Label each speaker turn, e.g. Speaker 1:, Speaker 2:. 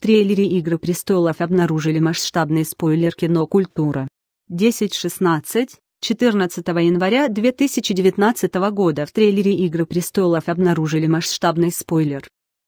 Speaker 1: В трейлере «Игры престолов» обнаружили масштабный спойлер кино «Культура». 10.16, 14 января 2019 года в трейлере «Игры престолов» обнаружили масштабный спойлер.